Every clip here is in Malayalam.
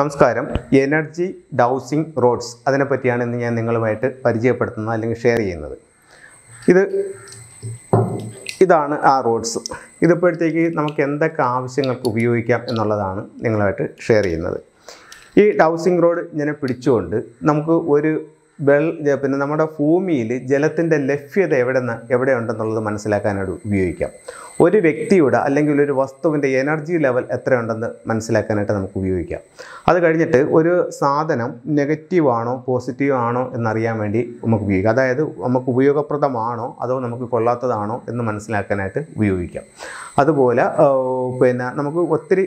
നമസ്കാരം എനർജി ഡൗസിങ് റോഡ്സ് അതിനെ പറ്റിയാണ് ഇന്ന് ഞാൻ നിങ്ങളുമായിട്ട് പരിചയപ്പെടുത്തുന്നത് അല്ലെങ്കിൽ ഷെയർ ചെയ്യുന്നത് ഇത് ഇതാണ് ആ റോഡ്സ് ഇതിപ്പോഴത്തേക്ക് നമുക്ക് എന്തൊക്കെ ആവശ്യങ്ങൾക്ക് ഉപയോഗിക്കാം എന്നുള്ളതാണ് നിങ്ങളുമായിട്ട് ഷെയർ ചെയ്യുന്നത് ഈ ഡൗസിങ് റോഡ് ഇങ്ങനെ പിടിച്ചുകൊണ്ട് നമുക്ക് ഒരു പിന്നെ നമ്മുടെ ഭൂമിയിൽ ജലത്തിൻ്റെ ലഭ്യത എവിടെ എവിടെ ഉണ്ടെന്നുള്ളത് മനസ്സിലാക്കാനായിട്ട് ഉപയോഗിക്കാം ഒരു വ്യക്തിയുടെ അല്ലെങ്കിൽ ഒരു വസ്തുവിൻ്റെ എനർജി ലെവൽ എത്രയുണ്ടെന്ന് മനസ്സിലാക്കാനായിട്ട് നമുക്ക് ഉപയോഗിക്കാം അത് കഴിഞ്ഞിട്ട് ഒരു സാധനം നെഗറ്റീവാണോ പോസിറ്റീവ് ആണോ എന്നറിയാൻ വേണ്ടി നമുക്ക് ഉപയോഗിക്കാം അതായത് നമുക്ക് ഉപയോഗപ്രദമാണോ അതോ നമുക്ക് കൊള്ളാത്തതാണോ എന്ന് മനസ്സിലാക്കാനായിട്ട് ഉപയോഗിക്കാം അതുപോലെ പിന്നെ നമുക്ക് ഒത്തിരി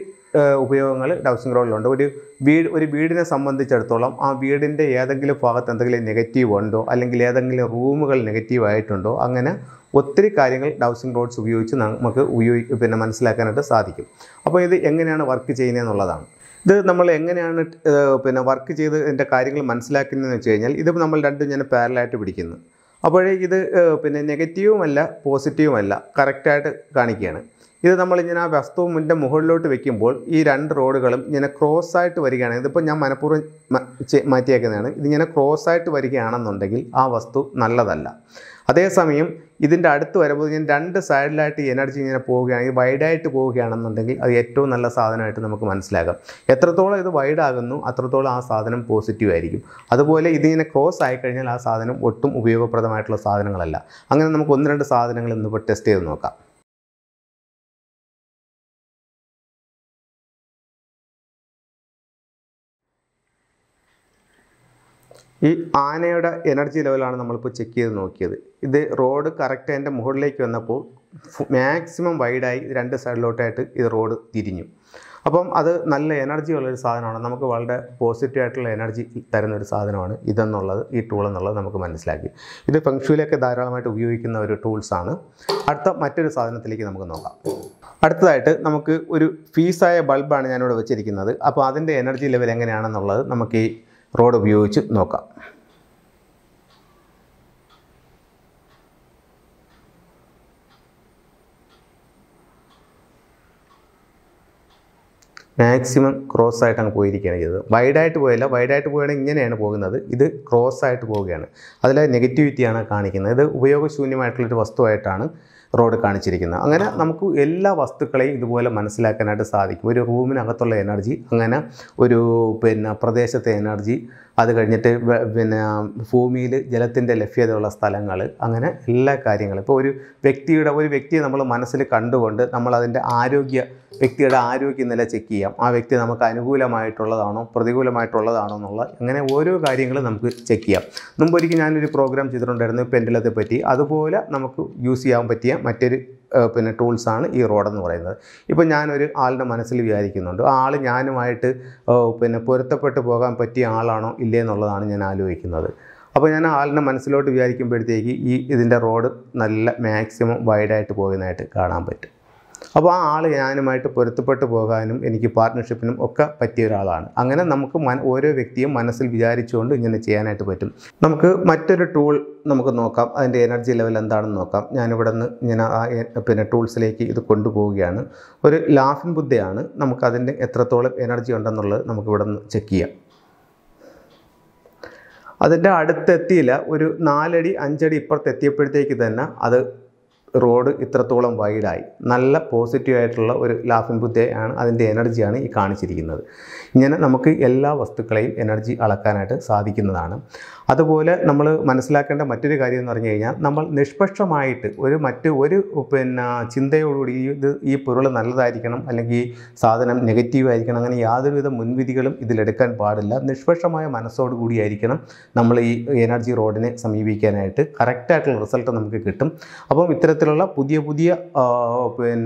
ഉപയോഗങ്ങൾ ഡൗസിംഗ് റോഡിലുണ്ട് ഒരു വീട് ഒരു വീടിനെ സംബന്ധിച്ചിടത്തോളം ആ വീടിൻ്റെ ഏതെങ്കിലും ഭാഗത്ത് എന്തെങ്കിലും നെഗറ്റീവ് ഉണ്ടോ അല്ലെങ്കിൽ ഏതെങ്കിലും റൂമുകൾ നെഗറ്റീവ് ആയിട്ടുണ്ടോ അങ്ങനെ ഒത്തിരി കാര്യങ്ങൾ ഡൗസിംഗ് റോഡ്സ് ഉപയോഗിച്ച് നമുക്ക് ഉപയോഗിക്കും പിന്നെ മനസ്സിലാക്കാനായിട്ട് സാധിക്കും അപ്പോൾ ഇത് എങ്ങനെയാണ് വർക്ക് ചെയ്യുന്നത് എന്നുള്ളതാണ് ഇത് നമ്മൾ എങ്ങനെയാണ് പിന്നെ വർക്ക് ചെയ്ത് ഇതിൻ്റെ കാര്യങ്ങൾ മനസ്സിലാക്കുന്നതെന്ന് വെച്ച് കഴിഞ്ഞാൽ ഇത് നമ്മൾ രണ്ടും ഞാൻ പാരലായിട്ട് പിടിക്കുന്നു അപ്പോഴേ ഇത് പിന്നെ നെഗറ്റീവുമല്ല പോസിറ്റീവുമല്ല കറക്റ്റായിട്ട് കാണിക്കുകയാണ് ഇത് നമ്മൾ ഇങ്ങനെ ആ വസ്തുവിൻ്റെ മുകളിലോട്ട് വെക്കുമ്പോൾ ഈ രണ്ട് റോഡുകളും ഇങ്ങനെ ക്രോസ് ആയിട്ട് വരികയാണ് ഇതിപ്പോൾ ഞാൻ മനഃപൂർവ്വം മാറ്റിയേക്കുന്നതാണ് ഇതിങ്ങനെ ക്രോസ് ആയിട്ട് വരികയാണെന്നുണ്ടെങ്കിൽ ആ വസ്തു നല്ലതല്ല അതേസമയം ഇതിൻ്റെ അടുത്ത് വരുമ്പോൾ ഞാൻ രണ്ട് സൈഡിലായിട്ട് എനർജി ഇങ്ങനെ പോവുകയാണെങ്കിൽ വൈഡായിട്ട് പോവുകയാണെന്നുണ്ടെങ്കിൽ അത് ഏറ്റവും നല്ല സാധനമായിട്ട് നമുക്ക് മനസ്സിലാകാം എത്രത്തോളം ഇത് വൈഡാകുന്നു അത്രത്തോളം ആ സാധനം പോസിറ്റീവ് ആയിരിക്കും അതുപോലെ ഇതിങ്ങനെ ക്രോസ് ആയിക്കഴിഞ്ഞാൽ ആ സാധനം ഒട്ടും ഉപയോഗപ്രദമായിട്ടുള്ള സാധനങ്ങളല്ല അങ്ങനെ നമുക്ക് ഒന്ന് രണ്ട് സാധനങ്ങൾ ഇന്നിപ്പോൾ ടെസ്റ്റ് ചെയ്ത് നോക്കാം ഈ ആനയുടെ എനർജി ലെവലാണ് നമ്മളിപ്പോൾ ചെക്ക് ചെയ്ത് നോക്കിയത് ഇത് റോഡ് കറക്റ്റ് എൻ്റെ മുകളിലേക്ക് വന്നപ്പോൾ മാക്സിമം വൈഡായി രണ്ട് സൈഡിലോട്ടായിട്ട് ഇത് റോഡ് തിരിഞ്ഞു അപ്പം അത് നല്ല എനർജി ഉള്ളൊരു സാധനമാണ് നമുക്ക് വളരെ പോസിറ്റീവായിട്ടുള്ള എനർജി തരുന്ന ഒരു സാധനമാണ് ഇതെന്നുള്ളത് ഈ ടൂൾ എന്നുള്ളത് നമുക്ക് മനസ്സിലാക്കി ഇത് ഫെങ്ഷുവിലൊക്കെ ധാരാളമായിട്ട് ഉപയോഗിക്കുന്ന ഒരു ടൂൾസാണ് അടുത്ത മറ്റൊരു സാധനത്തിലേക്ക് നമുക്ക് നോക്കാം അടുത്തതായിട്ട് നമുക്ക് ഒരു ഫീസായ ബൾബാണ് ഞാനിവിടെ വെച്ചിരിക്കുന്നത് അപ്പോൾ അതിൻ്റെ എനർജി ലെവൽ എങ്ങനെയാണെന്നുള്ളത് നമുക്ക് ഈ റോഡ് ഉപയോഗിച്ച് നോക്കാം മാക്സിമം ക്രോസ് ആയിട്ടാണ് പോയിരിക്കുകയാണ് ചെയ്തത് വൈഡായിട്ട് പോയല്ല വൈഡായിട്ട് പോവുകയാണെങ്കിൽ ഇങ്ങനെയാണ് പോകുന്നത് ഇത് ക്രോസ് ആയിട്ട് പോവുകയാണ് അതിലെ നെഗറ്റിവിറ്റിയാണ് കാണിക്കുന്നത് ഇത് ഉപയോഗശൂന്യമായിട്ടുള്ളൊരു വസ്തുവായിട്ടാണ് റോഡ് കാണിച്ചിരിക്കുന്നത് അങ്ങനെ നമുക്ക് എല്ലാ വസ്തുക്കളെയും ഇതുപോലെ മനസ്സിലാക്കാനായിട്ട് സാധിക്കും ഒരു റൂമിനകത്തുള്ള എനർജി അങ്ങനെ ഒരു പിന്നെ പ്രദേശത്തെ എനർജി അത് കഴിഞ്ഞിട്ട് പിന്നെ ഭൂമിയിൽ ജലത്തിൻ്റെ ലഭ്യതയുള്ള സ്ഥലങ്ങൾ അങ്ങനെ എല്ലാ കാര്യങ്ങളും ഇപ്പോൾ ഒരു വ്യക്തിയുടെ ഒരു വ്യക്തിയെ നമ്മൾ മനസ്സിൽ കണ്ടുകൊണ്ട് നമ്മൾ അതിൻ്റെ ആരോഗ്യ വ്യക്തിയുടെ ആരോഗ്യനില ചെക്ക് ചെയ്യാം ആ വ്യക്തി നമുക്ക് അനുകൂലമായിട്ടുള്ളതാണോ പ്രതികൂലമായിട്ടുള്ളതാണോ എന്നുള്ള അങ്ങനെ ഓരോ കാര്യങ്ങളും നമുക്ക് ചെക്ക് ചെയ്യാം മുമ്പൊരിക്കൽ ഞാനൊരു പ്രോഗ്രാം ചെയ്തിട്ടുണ്ടായിരുന്നു പെൻഡിലത്തെ പറ്റി അതുപോലെ നമുക്ക് യൂസ് ചെയ്യാൻ പറ്റിയ മറ്റൊരു പിന്നെ ടൂൾസാണ് ഈ റോഡെന്ന് പറയുന്നത് ഇപ്പോൾ ഞാനൊരു ആളുടെ മനസ്സിൽ വിചാരിക്കുന്നുണ്ട് ആൾ ഞാനുമായിട്ട് പിന്നെ പൊരുത്തപ്പെട്ടു പോകാൻ പറ്റിയ ആളാണോ ഇല്ലേ എന്നുള്ളതാണ് ഞാൻ ആലോചിക്കുന്നത് അപ്പോൾ ഞാൻ ആളിൻ്റെ മനസ്സിലോട്ട് വിചാരിക്കുമ്പോഴത്തേക്ക് ഈ ഇതിൻ്റെ റോഡ് നല്ല മാക്സിമം വൈഡായിട്ട് പോകുന്നതായിട്ട് കാണാൻ പറ്റും അപ്പോൾ ആ ആൾ ഞാനുമായിട്ട് പൊരുത്തപ്പെട്ടു പോകാനും എനിക്ക് പാർട്ട്ണർഷിപ്പിനും ഒക്കെ പറ്റിയ ഒരാളാണ് അങ്ങനെ നമുക്ക് ഓരോ വ്യക്തിയും മനസ്സിൽ വിചാരിച്ചുകൊണ്ട് ഇങ്ങനെ ചെയ്യാനായിട്ട് പറ്റും നമുക്ക് മറ്റൊരു ടൂൾ നമുക്ക് നോക്കാം അതിൻ്റെ എനർജി ലെവൽ എന്താണെന്ന് നോക്കാം ഞാനിവിടെ നിന്ന് ഇങ്ങനെ ആ പിന്നെ ടൂൾസിലേക്ക് ഇത് കൊണ്ടുപോവുകയാണ് ഒരു ലാഫിൻ ബുദ്ധയാണ് നമുക്കതിൻ്റെ എത്രത്തോളം എനർജി ഉണ്ടെന്നുള്ളത് നമുക്കിവിടെ നിന്ന് ചെക്ക് ചെയ്യാം അതിൻ്റെ അടുത്തെത്തിയില്ല ഒരു നാലടി അഞ്ചടി ഇപ്പുറത്തെത്തിയപ്പോഴത്തേക്ക് തന്നെ അത് റോഡ് ഇത്രത്തോളം വൈഡായി നല്ല പോസിറ്റീവായിട്ടുള്ള ഒരു ലാഫിംഗ് ബുദ്ധയാണ് അതിൻ്റെ എനർജിയാണ് ഈ കാണിച്ചിരിക്കുന്നത് ഇങ്ങനെ നമുക്ക് എല്ലാ വസ്തുക്കളെയും എനർജി അളക്കാനായിട്ട് സാധിക്കുന്നതാണ് അതുപോലെ നമ്മൾ മനസ്സിലാക്കേണ്ട മറ്റൊരു കാര്യം എന്ന് പറഞ്ഞു കഴിഞ്ഞാൽ നമ്മൾ നിഷ്പക്ഷമായിട്ട് ഒരു മറ്റ് ഒരു പിന്നെ ചിന്തയോടുകൂടി ഇത് ഈ പൊരുൾ നല്ലതായിരിക്കണം അല്ലെങ്കിൽ സാധനം നെഗറ്റീവ് ആയിരിക്കണം അങ്ങനെ യാതൊരുവിധ മുൻവിധികളും ഇതിലെടുക്കാൻ പാടില്ല നിഷ്പക്ഷമായ മനസ്സോടു കൂടിയായിരിക്കണം നമ്മൾ ഈ എനർജി റോഡിനെ സമീപിക്കാനായിട്ട് കറക്റ്റായിട്ടുള്ള റിസൾട്ട് നമുക്ക് കിട്ടും അപ്പം ഇത്തരത്തിലുള്ള പുതിയ പുതിയ പിന്നെ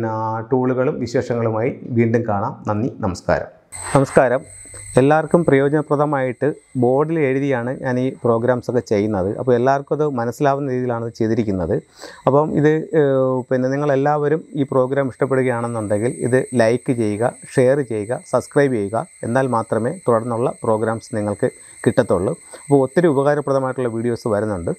ടൂളുകളും വിശേഷങ്ങളുമായി വീണ്ടും കാണാം നന്ദി നമസ്കാരം നമസ്കാരം എല്ലാവർക്കും പ്രയോജനപ്രദമായിട്ട് ബോർഡിൽ എഴുതിയാണ് ഞാൻ ഈ പ്രോഗ്രാംസ് ഒക്കെ ചെയ്യുന്നത് അപ്പോൾ എല്ലാവർക്കും അത് മനസ്സിലാവുന്ന രീതിയിലാണ് ഇത് ചെയ്തിരിക്കുന്നത് അപ്പം ഇത് പിന്നെ നിങ്ങളെല്ലാവരും ഈ പ്രോഗ്രാം ഇഷ്ടപ്പെടുകയാണെന്നുണ്ടെങ്കിൽ ഇത് ലൈക്ക് ചെയ്യുക ഷെയർ ചെയ്യുക സബ്സ്ക്രൈബ് ചെയ്യുക എന്നാൽ മാത്രമേ തുടർന്നുള്ള പ്രോഗ്രാംസ് നിങ്ങൾക്ക് കിട്ടത്തുള്ളൂ അപ്പോൾ ഒത്തിരി ഉപകാരപ്രദമായിട്ടുള്ള വീഡിയോസ് വരുന്നുണ്ട്